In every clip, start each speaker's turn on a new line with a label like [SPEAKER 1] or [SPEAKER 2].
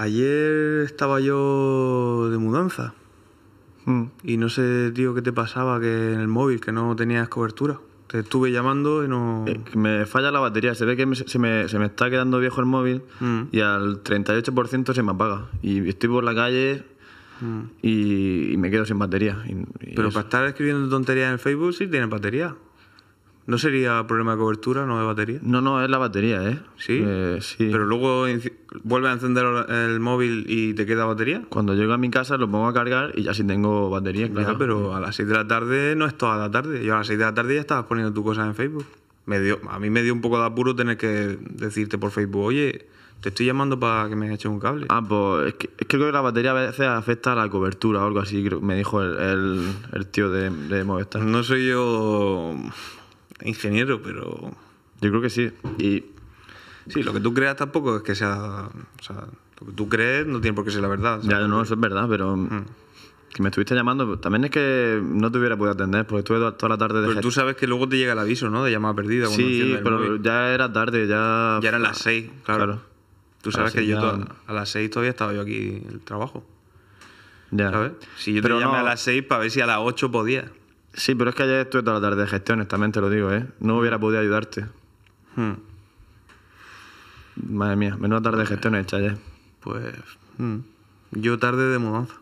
[SPEAKER 1] Ayer estaba yo de mudanza. Hmm. Y no sé, tío, qué te pasaba que en el móvil, que no tenías cobertura. Te estuve llamando y no... Eh,
[SPEAKER 2] me falla la batería, se ve que se, me, está quedando viejo el móvil hmm. y al 38% se me apaga. Y estoy por la calle hmm. y, me quedo sin batería. Pero para
[SPEAKER 1] estar escribiendo tonterías en Facebook sí tienes batería. ¿No sería problema de cobertura, no de
[SPEAKER 2] batería? No, no, es la batería, ¿eh? Sí. Eh, sí. Pero luego vuelve a encender el móvil y te queda batería. Cuando llego a mi casa lo pongo a cargar y ya sí tengo batería, claro. pero a
[SPEAKER 1] las 6 de la tarde no es toda la tarde. Yo a las 6 de la tarde ya estabas poniendo tus cosas en Facebook. Me a mí me dio
[SPEAKER 2] un poco de apuro tener que decirte por Facebook, oye, te estoy llamando para que me eches un cable. Ah, pues es que, creo que la batería a veces afecta a la cobertura o algo así, me dijo el, tío de, de Movistar. No soy yo ingeniero, pero... Yo creo que sí. Y... Sí, lo que tú creas tampoco es que sea... O sea, lo que tú crees no tiene por qué ser la verdad. Ya, no, eso es verdad, pero... Mm. Que me estuviste llamando, pues, también es que no te hubiera podido atender, porque estuve toda la tarde de Pero tú sabes
[SPEAKER 1] que luego te llega el aviso, ¿no? De llamada
[SPEAKER 2] perdida. Sí, pero
[SPEAKER 1] ya era tarde, ya. Ya eran las seis, claro.
[SPEAKER 2] Tú sabes que yo a las seis todavía estaba yo aquí en el trabajo. Ya. ¿Sabes? Si yo te llamé a las
[SPEAKER 1] seis para ver si a las ocho
[SPEAKER 2] podía. Sí, pero es que ayer estuve toda la tarde de gestiones, también te lo digo, ¿eh? No hubiera podido ayudarte. Hmm. Madre mía, menuda tarde de gestiones hecha Pues. Hmm. Yo tarde de mudanza.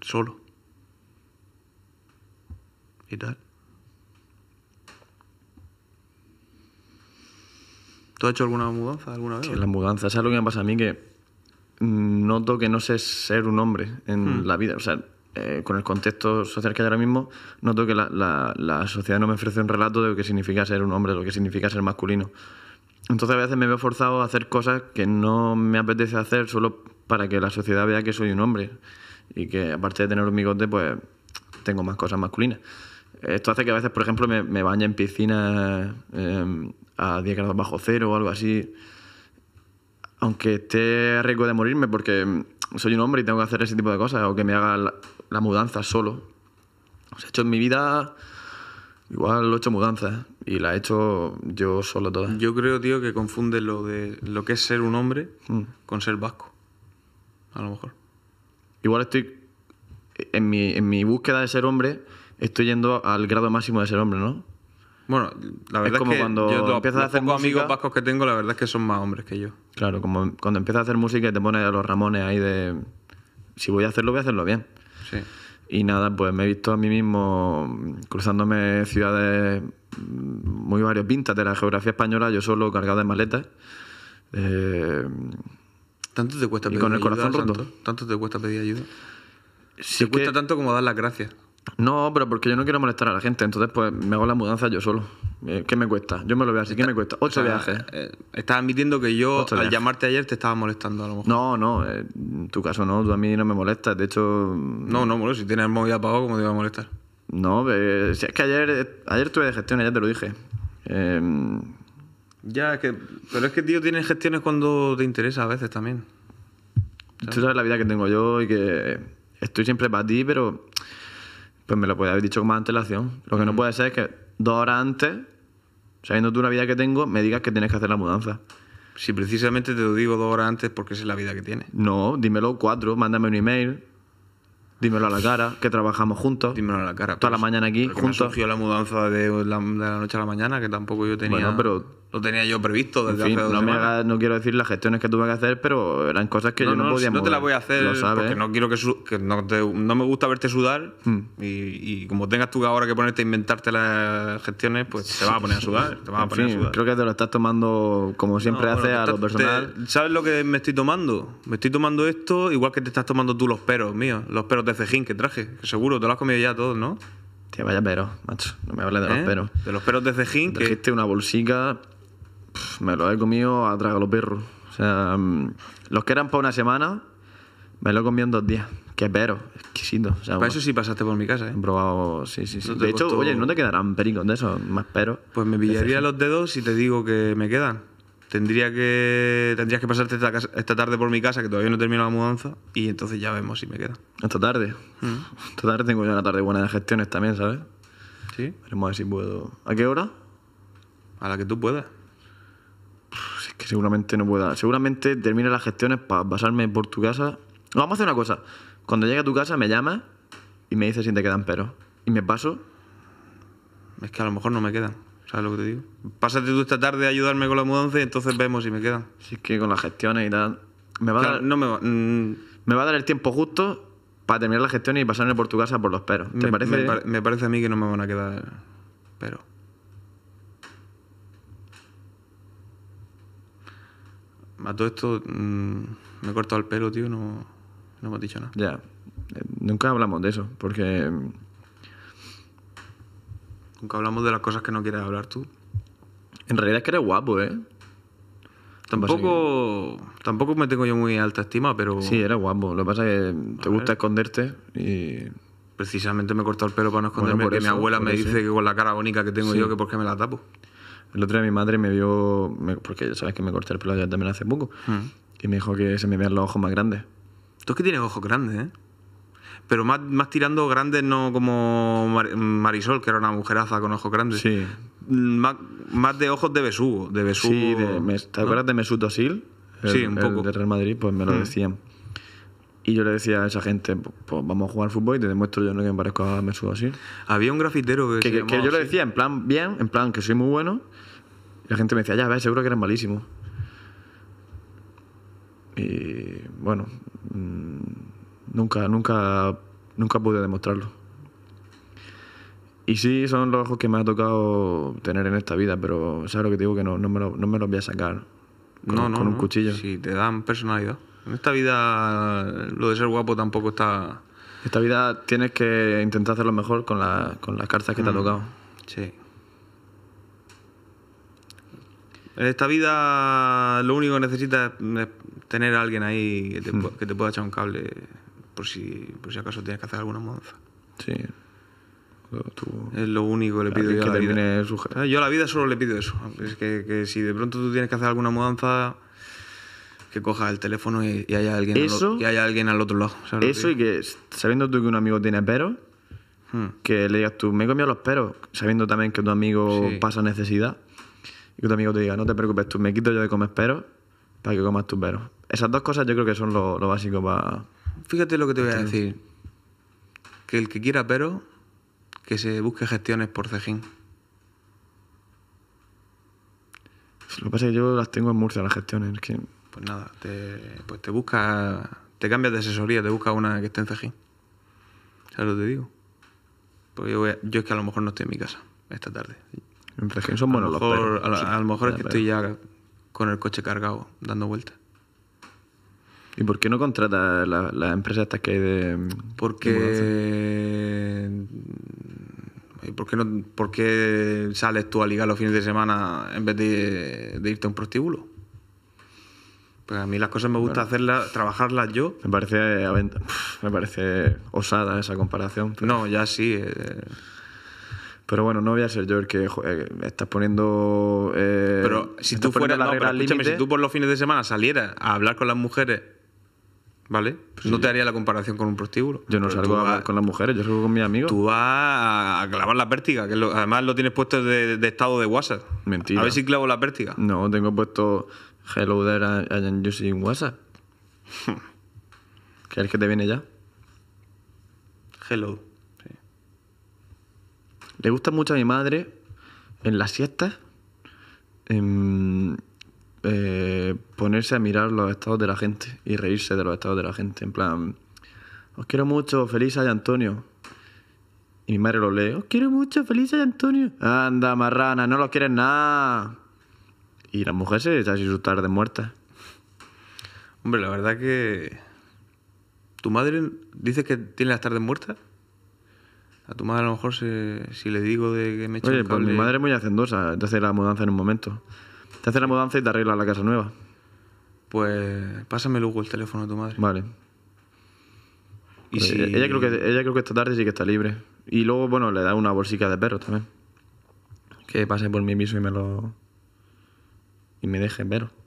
[SPEAKER 2] Solo. Y tal.
[SPEAKER 1] ¿Tú has hecho alguna mudanza alguna vez? Sí, la
[SPEAKER 2] mudanza, es algo que me pasa a mí? Que noto que no sé ser un hombre en hmm. la vida. O sea, eh, con el contexto social que hay ahora mismo, noto que la, sociedad no me ofrece un relato de lo que significa ser un hombre, de lo que significa ser masculino. Entonces a veces me veo forzado a hacer cosas que no me apetece hacer solo para que la sociedad vea que soy un hombre y que aparte de tener un bigote, pues tengo más cosas masculinas. Esto hace que a veces, por ejemplo, me, bañe en piscina em, a 10 grados bajo cero o algo así, aunque esté a de morirme porque soy un hombre y tengo que hacer ese tipo de cosas, o que me haga la, mudanza solo. O sea, he hecho en mi vida igual he hecho mudanzas ¿eh? y la he hecho yo solo todas. Yo creo, tío, que confunde lo de lo que es ser un hombre mm. con ser vasco. A lo mejor. Igual estoy. En mi, en mi búsqueda de ser hombre, estoy yendo al grado máximo de ser hombre, ¿no? Bueno, la verdad es, que cuando yo los, empiezas a hacer amigos
[SPEAKER 1] vascos que tengo, la verdad es que son más hombres que yo.
[SPEAKER 2] Claro, como cuando empiezas a hacer música y te pones a los ramones ahí de... Si voy a hacerlo, voy a hacerlo bien. Sí. Y nada, pues me he visto a mí mismo cruzándome ciudades mm, muy pintas de la geografía española, yo solo cargado de maletas. Eh, ¿Tanto te cuesta pedir ayuda? con el corazón roto.
[SPEAKER 1] ¿Tanto te cuesta pedir ayuda? Sí cuesta tanto como dar las gracias.
[SPEAKER 2] No, pero porque yo no quiero molestar a la gente, entonces pues me hago la mudanza yo solo. Eh, ¿Qué me cuesta? Yo me lo veo así, ¿qué me cuesta? Ocho viajes.
[SPEAKER 1] Eh, admitiendo que yo al
[SPEAKER 2] llamarte ayer te estaba molestando a lo mejor. No, no, eh, en tu caso no, a mí no me molestas, de hecho... Mm, no, no, si tienes el móvil apagado, ¿cómo te iba a molestar? No, es que ayer, ayer tuve de gestión, ya te lo dije.
[SPEAKER 1] Em, ya, que, pero es que, tío, tienes gestiones cuando te interesa a veces también.
[SPEAKER 2] Tú sabes la vida que tengo yo y que estoy siempre para ti, pero pues me lo puede haber dicho con más antelación. Lo que no puede ser es que dos horas antes, sabiendo tú una vida que tengo, me digas que tienes que hacer la mudanza. Si precisamente te lo digo dos horas antes porque esa es la vida que tienes. No, dímelo cuatro, mándame un email, dímelo a la cara, que trabajamos juntos. Dímelo a la cara. Toda la pues, mañana aquí, juntos. Me surgió la mudanza de la, la, noche a la mañana, que tampoco yo
[SPEAKER 1] tenía... Bueno, pero lo tenía yo previsto desde hace dos no,
[SPEAKER 2] no quiero decir las gestiones que tuve que hacer, pero eran cosas que yo no, podía mover. No te las voy a hacer porque no
[SPEAKER 1] quiero que, no, me gusta verte sudar hmm. y, como tengas tú ahora que ponerte a inventarte las gestiones, pues te vas a poner a sudar. Te vas a poner a sudar. Creo
[SPEAKER 2] que te lo estás tomando como siempre hace a lo personal.
[SPEAKER 1] ¿Sabes lo que me estoy tomando? Me estoy tomando esto igual que te estás tomando tú los peros míos, los peros de cejín que traje, seguro te lo has comido ya todos, ¿no?
[SPEAKER 2] Tío, vaya pero, macho. No me hables de los ¿Eh? peros. De los
[SPEAKER 1] peros de cejín.
[SPEAKER 2] Trajiste una bolsica me lo he comido a traga los perros. O sea, mm, los que eran para una semana, me lo he comido en dos días. Qué pero, exquisito. para eso sí pasaste por mi casa, ¿eh? He probado, sí, sí, sí. de hecho, oye, ¿no te quedarán pericos de eso Más pero Pues me pillaría los
[SPEAKER 1] dedos si te digo que me quedan. Tendría que, tendrías que pasarte esta, tarde por mi
[SPEAKER 2] casa, que todavía no termino la mudanza, y entonces ya vemos si me quedan. Esta tarde. Mm. Esta tarde tengo yo una tarde buena de gestiones también, ¿sabes? Sí. Veremos a ver si puedo. ¿A qué hora? A la que tú puedas que seguramente no pueda. Seguramente termine las gestiones para pasarme por tu casa. Vamos a hacer una cosa. Cuando llegue a tu casa me llama y me dice si te quedan peros. Y me paso. Es que a lo mejor no me quedan. ¿Sabes lo que te digo? Pásate tú esta tarde a ayudarme con la mudanza y entonces vemos si me quedan. Si es que con las gestiones y tal. Me va a dar, no me, mm. me va a dar el tiempo justo para terminar las gestiones y pasarme por tu casa por los peros. ¿Te me, parece?
[SPEAKER 1] me parece a mí que no me van a quedar peros.
[SPEAKER 2] a todo esto mm,
[SPEAKER 1] me he cortado el pelo, tío, no, no hemos dicho nada.
[SPEAKER 2] Ya, eh, nunca hablamos de eso, porque... Mm,
[SPEAKER 1] nunca hablamos de las cosas que no quieres hablar tú. En realidad es que eres guapo, ¿eh? Tampoco, tampoco me tengo yo muy alta estima, pero... Sí, eres
[SPEAKER 2] guapo. Lo que pasa es que te gusta esconderte y... Precisamente me he cortado el pelo para no esconderme, porque mi abuela me dice que
[SPEAKER 1] con la cara bonita que tengo yo, que por qué me la tapo.
[SPEAKER 2] El otro día mi madre me vio, porque porque sabes que me corté el pelo ya también hace poco, mm. y me dijo que se me vean los ojos más grandes.
[SPEAKER 1] Tú es que tienes ojos grandes, ¿eh? Pero más, tirando grandes, no como Marisol, que era una mujeraza con ojos grandes. Sí. Más, de ojos de besugo. De
[SPEAKER 2] besugo sí, ¿te acuerdas
[SPEAKER 1] de Mesut Özil? sí, un poco. de
[SPEAKER 2] Real Madrid, pues me lo mm. decían. Y yo le decía a esa gente, pues, vamos a jugar fútbol y te demuestro yo no que me parezco a Mesut así. Había un grafitero que, yo le decía, en plan, bien, en plan, que soy muy bueno. Y la gente me decía, ya ves, seguro que eres malísimo. Y bueno, mm, nunca, nunca, nunca pude demostrarlo. Y sí, son los ojos que me ha tocado tener en esta vida, pero sabes lo que te digo, que no, me, los voy a sacar con, no, no, un cuchillo. si
[SPEAKER 1] te dan personalidad.
[SPEAKER 2] En esta vida lo de ser guapo tampoco está... Esta vida tienes que intentar hacerlo mejor con, las cartas que te ha mm. tocado. Sí.
[SPEAKER 1] En esta vida lo único que necesitas es tener a alguien ahí mm. que te, pueda echar un cable por si, por si acaso tienes que hacer alguna mudanza. Sí. Es lo único que le pido yo a la vida. Ah, yo a la vida solo le pido eso. Es que si de pronto tú tienes que hacer alguna mudanza que coja el teléfono y,
[SPEAKER 2] haya, alguien eso, haya alguien al otro lado. Eso y que sabiendo tú que un amigo tiene peros, hmm. que le digas tú, me he comido los peros, sabiendo también que tu amigo pasa necesidad, y que tu amigo te diga, no te preocupes, tú me quito yo de comer peros para que comas tus peros. Esas dos cosas yo creo que son lo, básico para... Fíjate lo que te voy a este, decir. Que el que quiera
[SPEAKER 1] pero, que se busque gestiones por Cejín.
[SPEAKER 2] Lo que pasa es que yo las tengo en Murcia, las gestiones. Que
[SPEAKER 1] pues nada, te, pues te busca, te cambias de asesoría, te busca una que esté en Cejín. ¿Sabes lo que te digo? Porque yo, a, es que a lo mejor no estoy en mi casa esta tarde.
[SPEAKER 2] En Cejín son buenos los perros.
[SPEAKER 1] A, lo, mejor es que estoy ya
[SPEAKER 2] con el coche cargado, dando vueltas. ¿Y por qué no contratas las la empresas estas que hay de.?
[SPEAKER 1] ¿Y por qué, no, por qué sales tú a ligar los fines de semana
[SPEAKER 2] en vez de irte a un prostíbulo? Pues a mí las cosas me gusta hacerlas, trabajarlas yo. Me parece, me parece osada esa comparación. No, ya sí. Eh. Pero bueno, no voy a ser yo el que estás poniendo. Eh, pero si tú fueras. escúchame, si tú
[SPEAKER 1] por los fines de semana salieras a hablar con las mujeres, ¿vale? No te haría la comparación con un prostíbulo.
[SPEAKER 2] Yo no salgo a hablar con las mujeres, yo salgo con mis amigos.
[SPEAKER 1] Tú vas a clavar la pértiga, que además lo tienes puesto de, de, estado de WhatsApp. Mentira. A ver si clavo la pértiga.
[SPEAKER 2] No, tengo puesto. Hello there, am using WhatsApp. ¿Qué es que te viene ya? Hello. Le gusta mucho a mi madre en las siestas em, eh, ponerse a mirar los estados de la gente y reírse de los estados de la gente. En plan, os quiero mucho, feliz ay Antonio. Y mi madre lo lee, os quiero mucho, feliz ay Antonio. Anda, marrana, no lo quieres nada y las mujeres se está sus tardes muertas. Hombre, la verdad
[SPEAKER 1] que. ¿Tu madre dice que tiene las tardes muertas? A tu madre a lo mejor si le digo de que
[SPEAKER 2] me eche Oye, cable... pues mi madre es muy hacendosa, te hace la mudanza en un momento. Te hace la mudanza y te arregla la casa nueva. Pues pásame luego el teléfono de tu madre. Vale. Y pues ella, creo que, ella creo que esta tarde sí que está libre. Y luego, bueno, le da una bolsica de perros también. Que pase por mí mismo y me lo, y me deje ver...